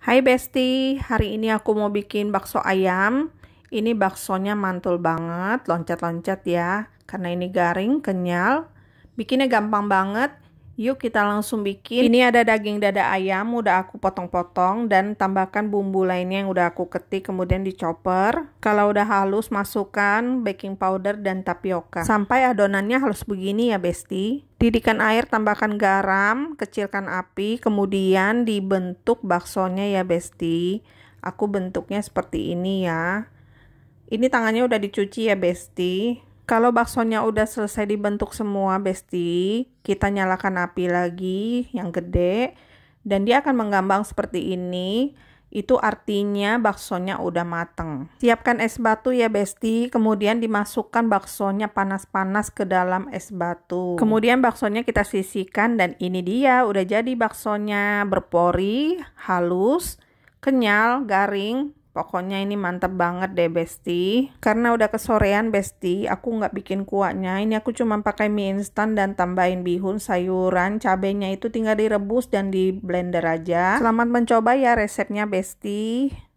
Hai Besti, hari ini aku mau bikin bakso ayam. Ini baksonya mantul banget, loncat-loncat ya. Karena ini garing, kenyal. Bikinnya gampang banget. Yuk kita langsung bikin. Ini ada daging dada ayam udah aku potong-potong dan tambahkan bumbu lainnya yang udah aku ketik kemudian dicoper. Kalau udah halus masukkan baking powder dan tapioka. Sampai adonannya halus begini ya Besti. Didikan air, tambahkan garam, kecilkan api, kemudian dibentuk baksonya ya Besti. Aku bentuknya seperti ini ya. Ini tangannya udah dicuci ya Besti. Kalau baksonya udah selesai dibentuk semua, Besti, kita nyalakan api lagi yang gede dan dia akan menggambang seperti ini. Itu artinya baksonya udah mateng. Siapkan es batu ya, Besti. Kemudian dimasukkan baksonya panas-panas ke dalam es batu. Kemudian baksonya kita sisihkan dan ini dia udah jadi baksonya berpori, halus, kenyal, garing, Pokoknya ini mantep banget deh Besti. Karena udah kesorean Besti, aku nggak bikin kuahnya. Ini aku cuma pakai mie instan dan tambahin bihun, sayuran, cabenya itu tinggal direbus dan di blender aja. Selamat mencoba ya resepnya Besti.